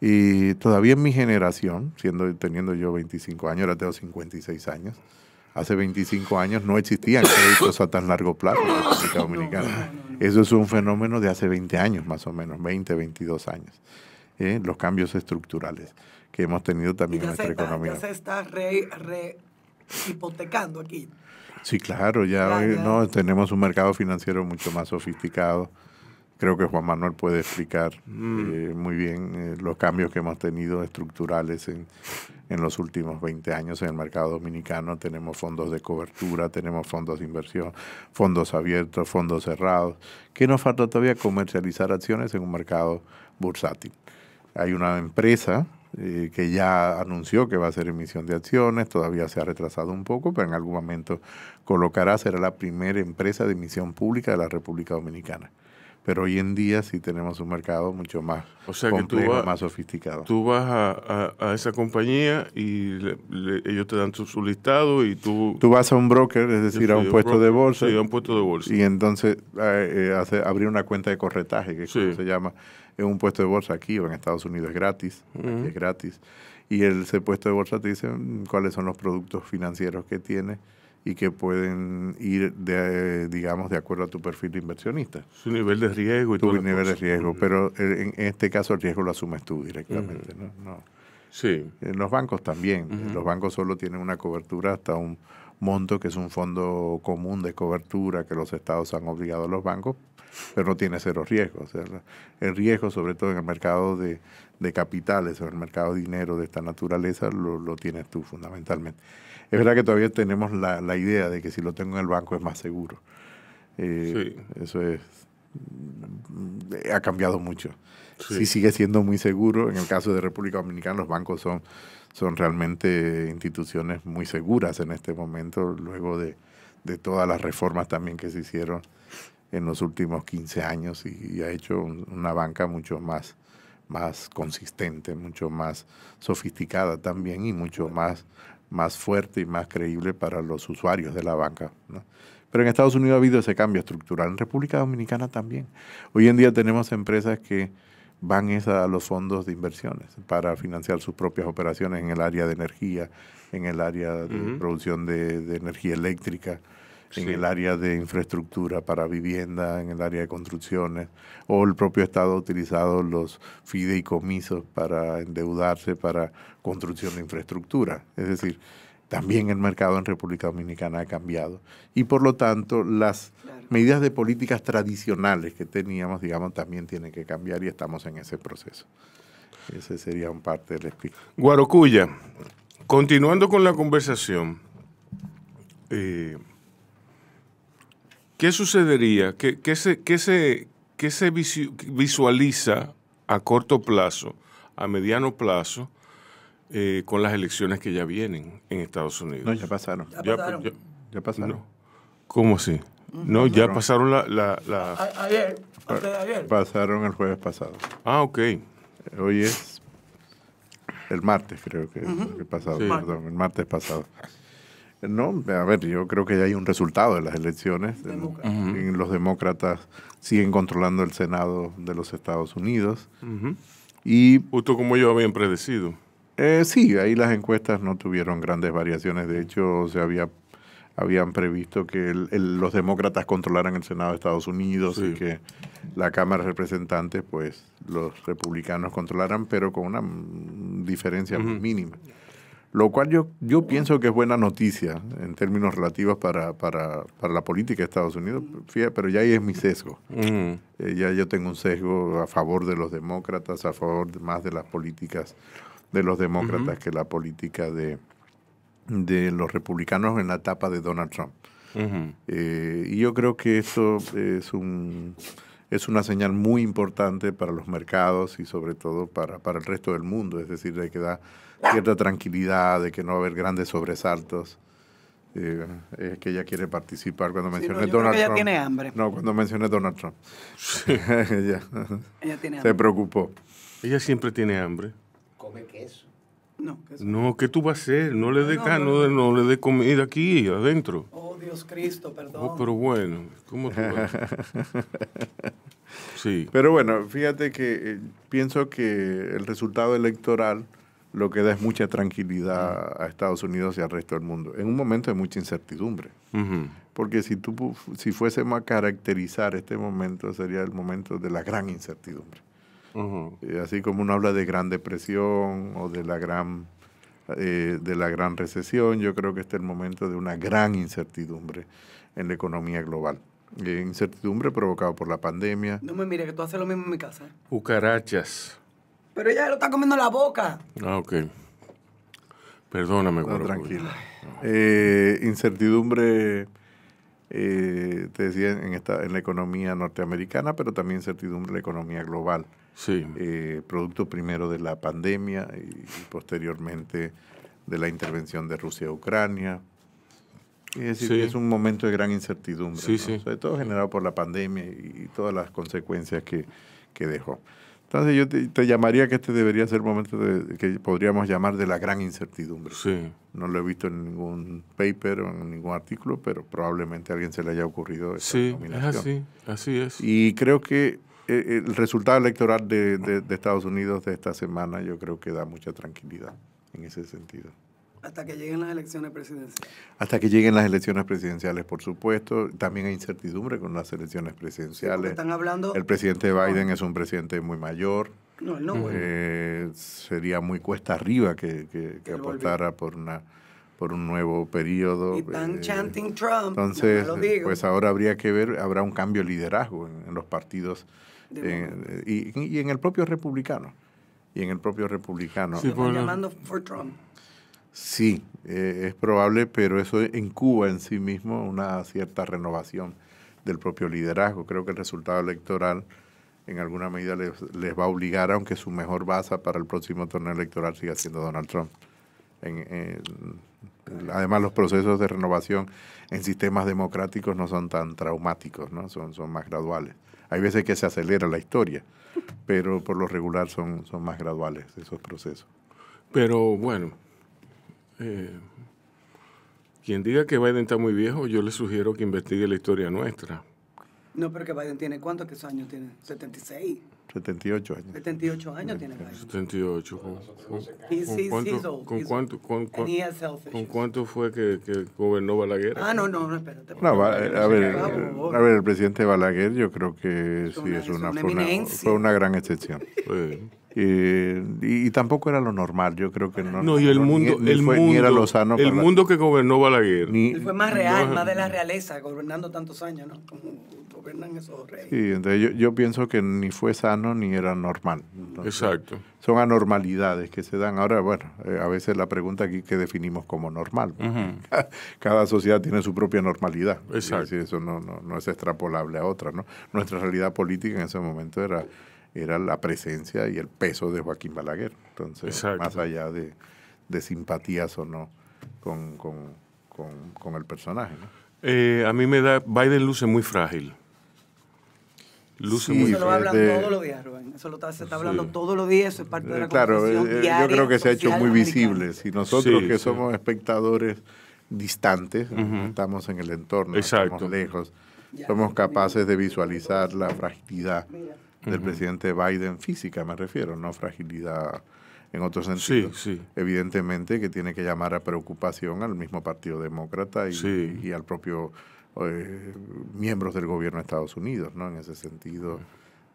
y todavía en mi generación, siendo, teniendo yo 25 años, ahora tengo 56 años, hace 25 años no existían créditos a tan largo plazo en la República Dominicana. Eso es un fenómeno de hace 20 años, más o menos, 20, 22 años. ¿eh? Los cambios estructurales que hemos tenido también en nuestra economía. Ya se está re, hipotecando aquí. Sí, claro, ya, hoy, No, tenemos un mercado financiero mucho más sofisticado creo que Juan Manuel puede explicar mm. eh, muy bien eh, los cambios que hemos tenido estructurales en, los últimos 20 años en el mercado dominicano. Tenemos fondos de cobertura, tenemos fondos de inversión, fondos abiertos, fondos cerrados. ¿Qué nos falta todavía? Comercializar acciones en un mercado bursátil. Hay una empresa eh, que ya anunció que va a hacer emisión de acciones, todavía se ha retrasado un poco, pero en algún momento colocará, será la primera empresa de emisión pública de la República Dominicana. Pero hoy en día sí tenemos un mercado mucho más o sea complejo, que tú más sofisticado. Tú vas a, esa compañía y ellos te dan su, listado y tú... Tú vas a un broker, es decir, a un puesto de bolsa. Sí, a un puesto de bolsa. Y entonces eh, eh, hace, abrir una cuenta de corretaje, que se llama, en un puesto de bolsa aquí o en Estados Unidos es gratis, es gratis. Y ese puesto de bolsa te dice mm, cuáles son los productos financieros que tiene y que pueden ir, de, digamos, de acuerdo a tu perfil de inversionista. Su nivel de riesgo y tu nivel de riesgo, mm. pero eh, en, este caso el riesgo lo asumes tú directamente, mm. ¿no? no. Sí. En eh, los bancos también. Los bancos solo tienen una cobertura hasta un monto que es un fondo común de cobertura que los estados han obligado a los bancos, pero no tiene cero riesgo. el riesgo, sobre todo en el mercado de, capitales o en el mercado de dinero de esta naturaleza, lo, lo tienes tú fundamentalmente es verdad que todavía tenemos la, idea de que si lo tengo en el banco es más seguro. Eh, eso es mm, ha cambiado mucho. Sí. sigue siendo muy seguro. En el caso de República Dominicana, los bancos son, son realmente instituciones muy seguras en este momento, luego de, todas las reformas también que se hicieron en los últimos 15 años y, ha hecho una banca mucho más, más consistente, mucho más sofisticada también y mucho más más fuerte y más creíble para los usuarios de la banca. Pero en Estados Unidos ha habido ese cambio estructural, en República Dominicana también. Hoy en día tenemos empresas que van a los fondos de inversiones para financiar sus propias operaciones en el área de energía, en el área de producción de energía eléctrica, en el área de infraestructura para vivienda, en el área de construcciones, o el propio Estado ha utilizado los fideicomisos para endeudarse para construcción de infraestructura. Es decir, también el mercado en República Dominicana ha cambiado. Y por lo tanto, las medidas de políticas tradicionales que teníamos, digamos, también tienen que cambiar y estamos en ese proceso. Ese sería un parte del espíritu. Guarocuya, continuando con la conversación, eh, ¿Qué sucedería? ¿Qué, se, visualiza a corto plazo, a mediano plazo, eh, con las elecciones que ya vienen en Estados Unidos? No, ya pasaron. Ya, pasaron. ¿Cómo así? No, ya pasaron la... ayer, Pasaron el jueves pasado. Ah, ok. Hoy es el martes, creo que, pasado, perdón, el martes pasado. No, a ver, yo creo que ya hay un resultado de las elecciones. Los demócratas siguen controlando el Senado de los Estados Unidos. Y justo como ellos habían predecido. Eh, sí, ahí las encuestas no tuvieron grandes variaciones. De hecho, se había habían previsto que los demócratas controlaran el Senado de Estados Unidos y que la Cámara de Representantes, pues los republicanos controlaran, pero con una mm, diferencia mínima lo cual yo, yo pienso que es buena noticia en términos relativos para, la política de Estados Unidos, pero ya ahí es mi sesgo. Mm. Eh, ya yo tengo un sesgo a favor de los demócratas, a favor más de las políticas de los demócratas que la política de, de los republicanos en la etapa de Donald Trump. Eh, y yo creo que eso es un es una señal muy importante para los mercados y sobre todo para, para el resto del mundo, es decir, de que da cierta tranquilidad, de que no va a haber grandes sobresaltos. Eh, es que ella quiere participar cuando mencioné Donald ella Trump. tiene hambre. No, cuando mencioné Donald Trump. ella, tiene hambre. se preocupó. Ella siempre tiene hambre. Come queso. No, no ¿qué tú vas a hacer? No le dé no, le dé comida aquí, adentro. Oh, Dios Cristo, oh, perdón. pero bueno, ¿cómo tú vas? Pero bueno, fíjate que eh, pienso que el resultado electoral lo que da es mucha tranquilidad a Estados Unidos y al resto del mundo, en un momento de mucha incertidumbre. Porque si, tú, si fuésemos a caracterizar este momento, sería el momento de la gran incertidumbre. Eh, así como uno habla de gran depresión o de la gran, eh, de la gran recesión, yo creo que este es el momento de una gran incertidumbre en la economía global incertidumbre provocado por la pandemia. No me mire, que tú haces lo mismo en mi casa. Cucarachas. Pero ella lo está comiendo la boca. Ah, ok. Perdóname, no, eh, incertidumbre, eh, te decía, en, esta, en la economía norteamericana, pero también incertidumbre en la economía global. Sí. Eh, producto primero de la pandemia y, y posteriormente de la intervención de Rusia a Ucrania, es decir, es un momento de gran incertidumbre, sobre todo generado por la pandemia y todas las consecuencias que, dejó. Entonces yo te, llamaría que este debería ser el momento de, que podríamos llamar de la gran incertidumbre. No lo he visto en ningún paper o en ningún artículo, pero probablemente a alguien se le haya ocurrido esa Sí, así, es. Y creo que eh, el resultado electoral de Estados Unidos de esta semana yo creo que da mucha tranquilidad en ese sentido. Hasta que lleguen las elecciones presidenciales. Hasta que lleguen las elecciones presidenciales, por supuesto. También hay incertidumbre con las elecciones presidenciales. están hablando... El presidente Biden es un presidente muy mayor. No, no, eh, sería muy cuesta arriba que, que, por una por un nuevo periodo. Y están eh, Trump. Entonces, pues ahora habría que ver, habrá un cambio de liderazgo en, los partidos y, en el propio republicano. Y en el propio republicano. llamando for Trump. Sí, eh, es probable, pero eso incuba en sí mismo una cierta renovación del propio liderazgo. Creo que el resultado electoral en alguna medida les, va a obligar, aunque su mejor base para el próximo torneo electoral siga siendo Donald Trump. además, los procesos de renovación en sistemas democráticos no son tan traumáticos, ¿no? son, más graduales. Hay veces que se acelera la historia, pero por lo regular son, son más graduales esos procesos. Pero bueno, eh, quien diga que Biden está muy viejo, yo le sugiero que investigue la historia nuestra. No, pero que Biden tiene cuántos años tiene? 76. 78 años. 78 años tiene Biden. 78. ¿Con, con, con, cuánto, con cuánto, con, con, cuánto fue que, gobernó Balaguer? Ah, no, no, espérate. a, ver, a ver, el presidente Balaguer yo creo que sí es una, fue, una, una gran excepción. Eh, y, tampoco era lo normal, yo creo que no. No, y el mundo, el mundo, el mundo que gobernó Balaguer. Ni, fue más real, más de la realeza, gobernando tantos años, ¿no? Como gobernan esos reyes. Sí, entonces yo, pienso que ni fue sano ni era normal. Exacto. Son anormalidades que se dan. Ahora, bueno, eh, a veces la pregunta aquí que definimos como normal. Cada sociedad tiene su propia normalidad. Exacto. eso no, no, no es extrapolable a otra, ¿no? Nuestra realidad política en ese momento era era la presencia y el peso de Joaquín Balaguer. Entonces, más allá de, simpatías o no con, el personaje. Eh, a mí me da, Biden luce muy frágil. Luce muy eso lo hablan eh, todos los días, Rubén. Eso lo está, se está hablando todos los días, eso es parte de la eh, Claro, yo creo que se ha hecho muy visible. Si nosotros que somos espectadores distantes, estamos en el entorno, estamos lejos, somos capaces de visualizar la fragilidad del presidente Biden física, me refiero, no fragilidad en otro sentido. Sí, Evidentemente que tiene que llamar a preocupación al mismo Partido Demócrata y, al propio miembro eh, miembros del gobierno de Estados Unidos, ¿no? En ese sentido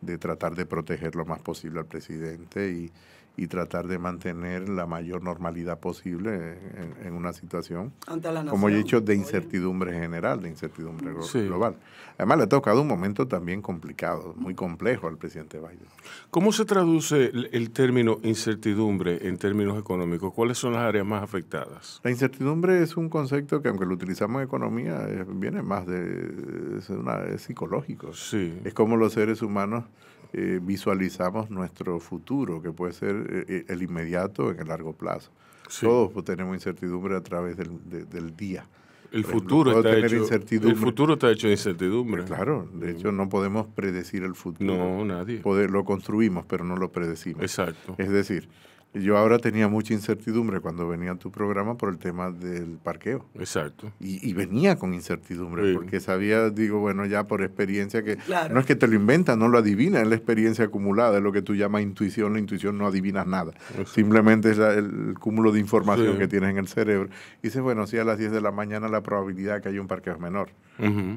de tratar de proteger lo más posible al presidente y, y tratar de mantener la mayor normalidad posible en, una situación, como he dicho, de incertidumbre general, de incertidumbre global. Además, le ha tocado un momento también complicado, muy complejo al presidente Biden. ¿Cómo se traduce el, término incertidumbre en términos económicos? ¿Cuáles son las áreas más afectadas? La incertidumbre es un concepto que, aunque lo utilizamos en economía, eh, viene más de... es, psicológico. Sí. Es como los seres humanos eh, visualizamos nuestro futuro, que puede ser eh, eh, el inmediato en el largo plazo. Todos tenemos incertidumbre a través del, del día. El futuro, está hecho, futuro de incertidumbre. Claro, de hecho no podemos predecir el futuro. No, nadie. Poder, lo construimos, pero no lo predecimos. Exacto. Es decir, yo ahora tenía mucha incertidumbre cuando venía a tu programa por el tema del parqueo. Exacto. Y, venía con incertidumbre, porque sabía, digo, bueno, ya por experiencia que no es que te lo inventas, no lo adivinas, es la experiencia acumulada, es lo que tú llamas intuición, la intuición no adivinas nada. Simplemente es el cúmulo de información que tienes en el cerebro. Y dices, bueno, si a las 10 de la mañana la probabilidad que haya un parqueo es menor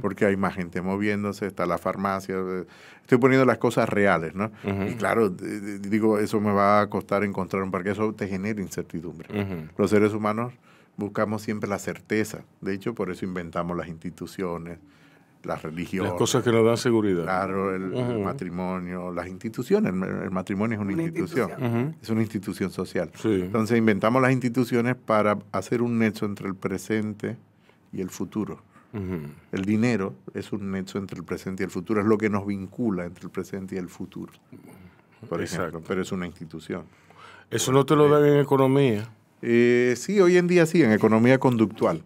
porque hay más gente moviéndose, está la farmacia, eh, estoy poniendo las cosas reales, ¿no? Y claro, digo, eso me va a costar encontrar un parque, eso te genera incertidumbre. Los seres humanos buscamos siempre la certeza, de hecho por eso inventamos las instituciones, las religiones. Las cosas que nos dan seguridad. Claro, el, matrimonio, las instituciones. El, matrimonio es una, institución. Es una institución social. Entonces inventamos las instituciones para hacer un nexo entre el presente y el futuro. El dinero es un nexo entre el presente y el futuro, es lo que nos vincula entre el presente y el futuro, por pero es una institución. Eso no te lo dan en economía. Eh, sí, hoy en día sí, en economía conductual.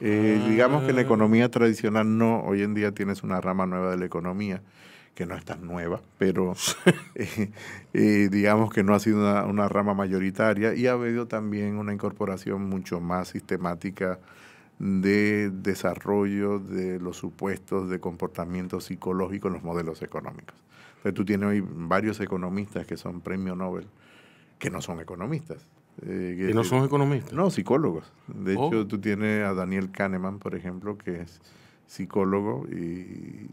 Eh, ah. Digamos que en la economía tradicional no, hoy en día tienes una rama nueva de la economía que no es tan nueva, pero eh, digamos que no ha sido una, una, rama mayoritaria y ha habido también una incorporación mucho más sistemática de desarrollo de los supuestos de comportamiento psicológico en los modelos económicos. tú tienes hoy varios economistas que son premio Nobel que no son economistas. Eh, que, no son economistas? No, psicólogos. De oh. hecho, tú tienes a Daniel Kahneman, por ejemplo, que es psicólogo y,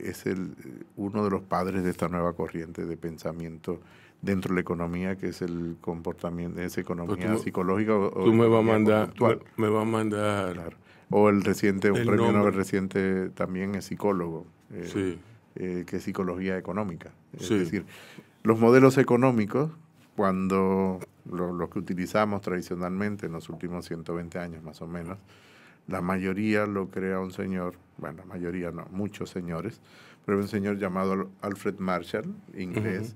es el, uno de los padres de esta nueva corriente de pensamiento dentro de la economía, que es el comportamiento, es economía pues psicológica. tú me vas a mandar, me, va a mandar. O el reciente, reciente también es psicólogo, eh, eh, que es psicología económica. Es decir, los modelos económicos, cuando los que utilizamos tradicionalmente en los últimos 120 años más o menos, la mayoría lo crea un señor, bueno, la mayoría no, muchos señores, pero un señor llamado Alfred Marshall, inglés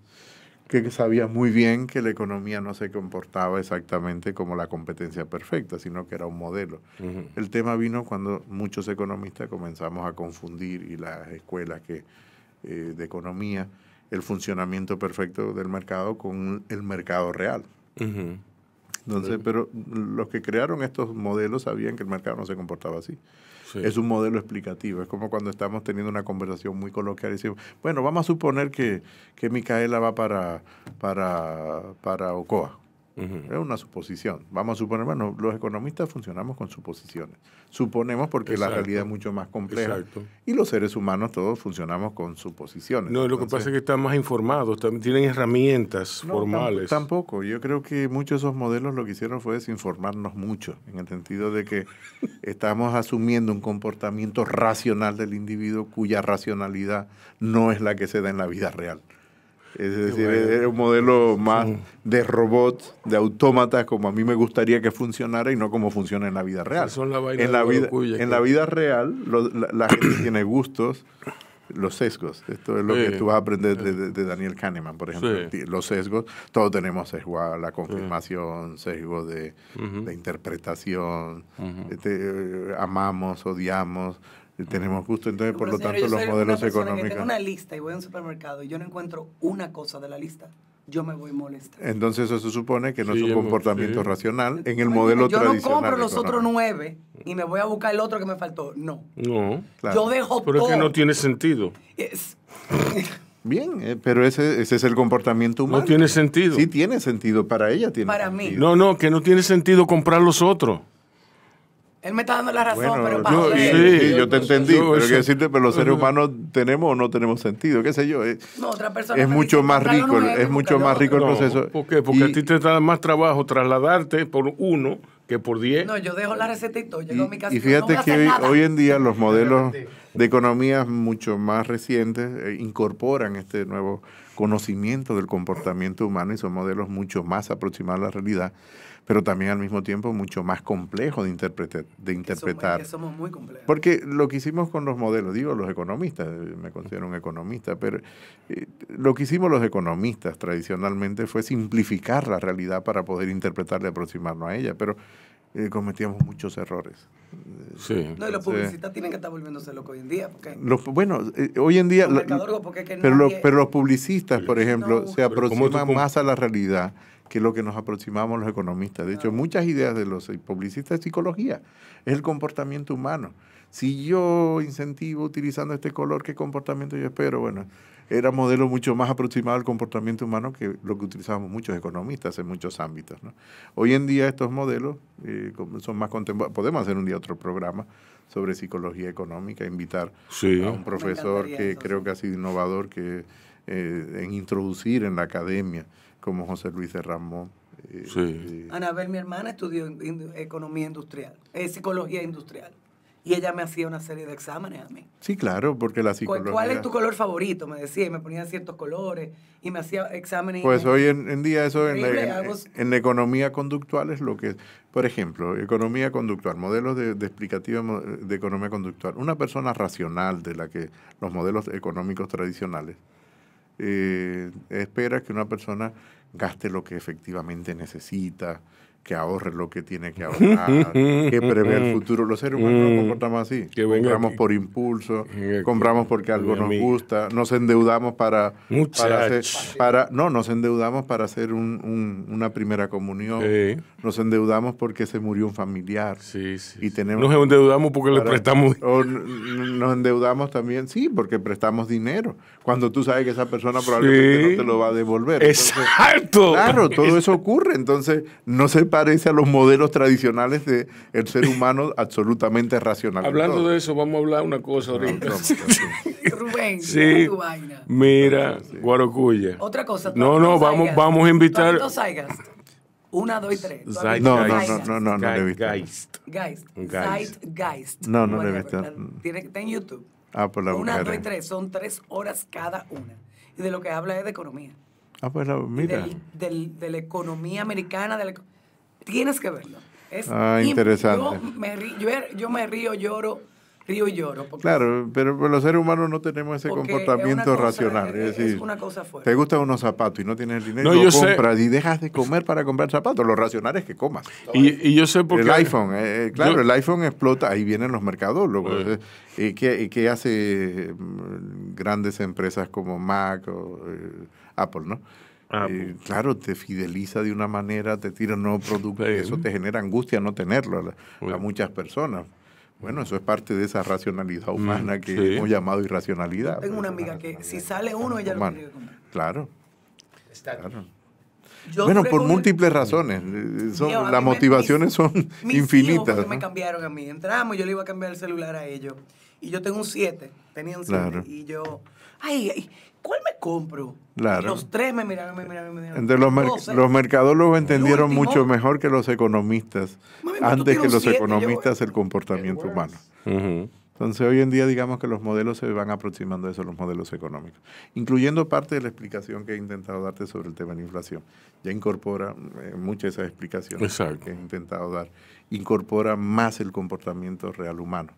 que sabía muy bien que la economía no se comportaba exactamente como la competencia perfecta, sino que era un modelo. El tema vino cuando muchos economistas comenzamos a confundir y las escuelas que, eh, de economía el funcionamiento perfecto del mercado con el mercado real. Entonces, pero los que crearon estos modelos sabían que el mercado no se comportaba así. Es un modelo explicativo. Es como cuando estamos teniendo una conversación muy coloquial y decimos, bueno, vamos a suponer que, que Micaela va para, para, para Ocoa. Es una suposición. Vamos a suponer, bueno, los economistas funcionamos con suposiciones. Suponemos porque la realidad es mucho más compleja. Y los seres humanos todos funcionamos con suposiciones. No, lo que pasa es que están más informados, tienen herramientas no, formales. Tampoco. Yo creo que muchos de esos modelos lo que hicieron fue desinformarnos mucho, en el sentido de que estamos asumiendo un comportamiento racional del individuo cuya racionalidad no es la que se da en la vida real. Es decir, es un modelo más de robots, de autómatas, como a mí me gustaría que funcionara y no como funciona en la vida real. en, la vida, en la vida real, la, gente tiene gustos, los sesgos. Esto es lo que tú vas a aprender de, Daniel Kahneman, por ejemplo. Los sesgos, todos tenemos sesgo a la confirmación, sesgo de, interpretación, este, eh, amamos, odiamos tenemos justo, entonces, por lo tanto, los modelos económicos. tengo una lista y voy a un supermercado y yo no encuentro una cosa de la lista, yo me voy molesta. Entonces, eso supone que no es un pues, comportamiento racional en el modelo yo tradicional. Yo no compro los otros nueve y me voy a buscar el otro que me faltó. No. No. Yo dejo Pero es que no tiene sentido. Bien, eh, pero ese, es el comportamiento humano. No tiene sentido. Sí, tiene sentido. Para ella tiene Para mí. No, no, que no tiene sentido comprar los otros. Él me está dando la razón, pero eh, eh, yo, te eh, entendí, pero que decirte, pero los seres humanos tenemos o no tenemos sentido, qué sé yo. Es, no, otra persona es mucho más rico, es mucho más rico el proceso. ¿Por qué? Porque a ti te da más trabajo trasladarte por uno que por diez No, yo dejo la receta y todo, llego y, mi casa. Y fíjate que hoy, en día los modelos de economías mucho más recientes incorporan este nuevo conocimiento del comportamiento humano y son modelos mucho más aproximados a la realidad pero también al mismo tiempo mucho más complejo de, interpretar. De interpretar. somos, muy complejos. Porque lo que hicimos con los modelos, digo los economistas, eh, me considero un economista, pero eh, lo que hicimos los economistas tradicionalmente fue simplificar la realidad para poder interpretarla y aproximarnos a ella, pero eh, cometíamos muchos errores. Sí. no, y los publicistas tienen que estar volviéndose locos hoy en día. bueno, hoy en día... pero, los, publicistas, por ejemplo, se aproximan más a la realidad que es lo que nos aproximamos los economistas. De hecho, muchas ideas de los publicistas de psicología es el comportamiento humano. Si yo incentivo utilizando este color, ¿qué comportamiento yo espero? Bueno, era modelo mucho más aproximado al comportamiento humano que lo que utilizábamos muchos economistas en muchos ámbitos. Hoy en día estos modelos eh, son más contemporáneos. Podemos hacer un día otro programa sobre psicología económica, invitar a un profesor que creo que ha sido innovador que, eh, en introducir en la academia como José Luis de Ramón. Eh, sí. Eh, Anabel, mi hermana, estudió economía industrial, eh, psicología industrial. Y ella me hacía una serie de exámenes a mí. Sí, claro, porque la psicología... ¿Cuál es tu color favorito? Me decía, y me ponía ciertos colores, y me hacía exámenes... Pues hoy en, día eso en la, economía conductual es lo que... Por ejemplo, economía conductual, modelos de, explicativa de economía conductual. Una persona racional de la que los modelos económicos tradicionales espera que una persona gaste lo que efectivamente necesita, que ahorre lo que tiene que ahorrar, que prevé el futuro. Los seres humanos nos mm. comportamos así. compramos por impulso, compramos porque algo nos gusta, nos endeudamos para, para, no, nos endeudamos para hacer una primera comunión, nos endeudamos porque se murió un familiar. y tenemos nos endeudamos porque le prestamos. nos endeudamos también, sí, porque prestamos dinero. Cuando tú sabes que esa persona probablemente no te lo va a devolver. Exacto. claro, todo eso ocurre. Entonces, no sepa parece a los modelos tradicionales del ser humano absolutamente racional. Hablando de eso, vamos a hablar una cosa ahorita. Rubén, mira, Guarocuya. Otra cosa. No, no, vamos, vamos a invitar... Una, dos y tres. No, no, no, no, no, no le Geist. Geist. No, no le he visto. Está en YouTube. Ah, por pues la Una, dos y tres. Son tres horas cada una. Y de lo que habla es de economía. Ah, pues mira. de la economía americana, de la, Tienes que verlo. ah, interesante. Er, yo me, río, lloro río y lloro. Claro, pero, los seres humanos no tenemos ese comportamiento racional. Es, una cosa fuerte. Te gustan unos zapatos y no tienes dinero, lo compras y dejas de comer para comprar zapatos. Lo racional es que comas. Y, yo sé por qué. El iPhone, eh, eh, claro, el iPhone explota, ahí vienen los mercados, y Y eh, ¿qué, ¿qué, hace mm, grandes empresas como Mac o Apple, no? Ah, eh, pues. claro, te fideliza de una manera, te tira un nuevo producto, eso te genera angustia no tenerlo a, muchas personas. Bueno, eso es parte de esa racionalidad mm, humana que hemos llamado irracionalidad. Tengo una amiga que si sale uno, ella lo Claro. claro. bueno, por múltiples razones. Eh, son, las motivaciones son infinitas. Pues, me cambiaron a mí. Entramos, yo le iba a cambiar el celular a ellos. Y yo tengo un 7, tenían 7. Y yo, ¿cuál me compro? Los tres me miraron, me miraron, me los, mercadólogos entendieron mucho mejor que los economistas, antes que los economistas, el comportamiento humano. Entonces, hoy en día, digamos que los modelos se van aproximando a eso, los modelos económicos, incluyendo parte de la explicación que he intentado darte sobre el tema de la inflación. Ya incorpora eh, muchas de esas explicaciones que he intentado dar, incorpora más el comportamiento real humano.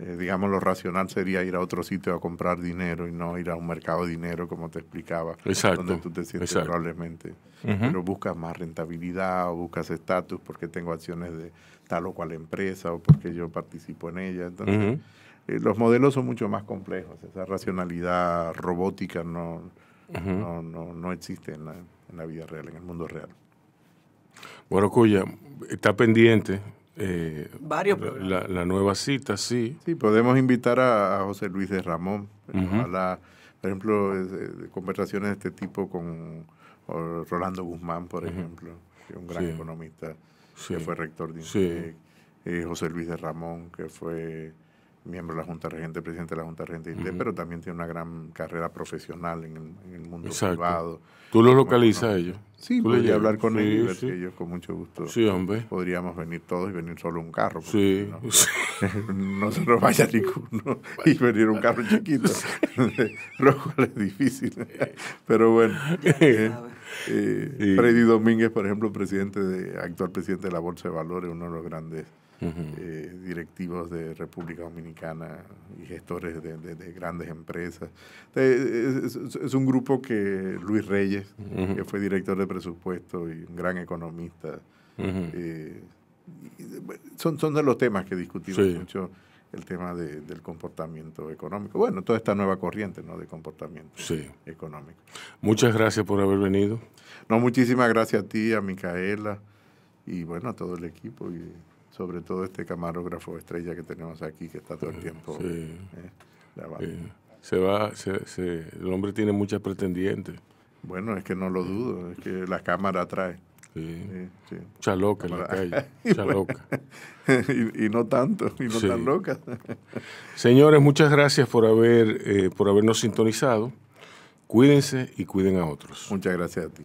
Eh, digamos, lo racional sería ir a otro sitio a comprar dinero y no ir a un mercado de dinero, como te explicaba, exacto, donde tú te sientes probablemente. Pero buscas más rentabilidad o buscas estatus porque tengo acciones de tal o cual empresa o porque yo participo en ella. Entonces, eh, los modelos son mucho más complejos. Esa racionalidad robótica no, no, no, existe en la, en la vida real, en el mundo real. Bueno, Cuya, está pendiente eh, Varios La, nueva cita, sí. Sí, podemos invitar a, José Luis de Ramón. a la, por ejemplo, eh, conversaciones de este tipo con Rolando Guzmán, por ejemplo, que un gran economista, que fue rector de eh, José Luis de Ramón, que fue miembro de la Junta Regente, presidente de la Junta Regente, pero también tiene una gran carrera profesional en, el mundo privado. ¿Tú lo localizas a ellos? Sí, podría hablar con ellos, que ellos con mucho gusto sí, hombre. podríamos venir todos y venir solo un carro. Sí. No, se nos vaya ninguno y venir un carro chiquito, lo cual es difícil. pero bueno. Eh, eh, Freddy Domínguez, por ejemplo, presidente de, actual presidente de la Bolsa de Valores, uno de los grandes eh, directivos de República Dominicana y gestores de, grandes empresas. Es, un grupo que Luis Reyes, que fue director de presupuesto y un gran economista, eh, son, son de los temas que discutimos mucho el tema del comportamiento económico. Bueno, toda esta nueva corriente ¿no? de comportamiento económico. Muchas gracias por haber venido. No, muchísimas gracias a ti, a Micaela y bueno, a todo el equipo. Y sobre todo este camarógrafo estrella que tenemos aquí, que está todo el eh, tiempo sí. Eh, eh, se va, el hombre tiene muchas pretendientes. Bueno, es que no lo dudo, es que la cámara atrae. Mucha loca en la calle, Y, no tanto, y no tan loca. Señores, muchas gracias por, haber, por habernos sintonizado. Cuídense y cuiden a otros. Muchas gracias a ti.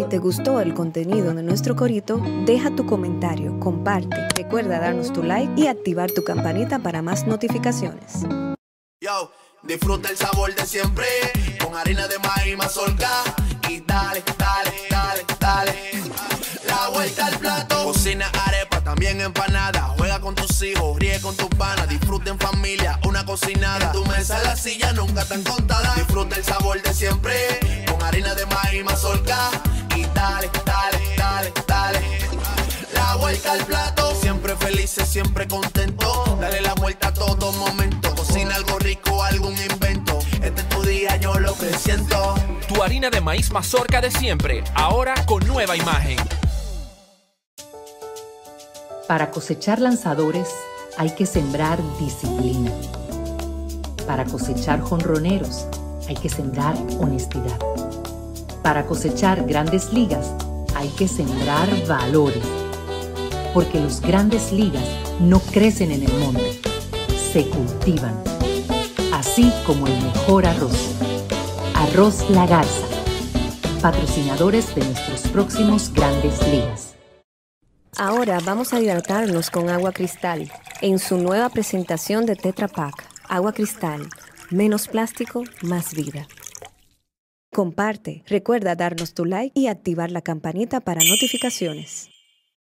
Si te gustó el contenido de nuestro corito, deja tu comentario, comparte, recuerda darnos tu like y activar tu campanita para más notificaciones. Yo, disfruta el sabor de siempre, con harina de maíz mazorca y dale, dale, dale, dale. La vuelta al plato, cocina arepa, también empanada, juega con tus hijos, ríe con tus panas, disfruta en familia, una cocinada. tu mesa la silla nunca tan contada, disfruta el sabor de siempre, con harina de maíz mazorca dale, dale, dale, dale. La vuelta al plato, siempre felices, siempre contento. Dale la vuelta a todo momento, cocina algo rico, algún invento. Este es tu día, yo lo que Tu harina de maíz mazorca de siempre, ahora con nueva imagen. Para cosechar lanzadores hay que sembrar disciplina. Para cosechar jonroneros hay que sembrar honestidad para cosechar grandes ligas hay que sembrar valores, porque los grandes ligas no crecen en el monte, se cultivan, así como el mejor arroz. Arroz La Garza, patrocinadores de nuestros próximos grandes ligas. Ahora vamos a hidratarnos con agua cristal en su nueva presentación de Tetra Pak. Agua cristal, menos plástico, más vida. Comparte, recuerda darnos tu like y activar la campanita para notificaciones.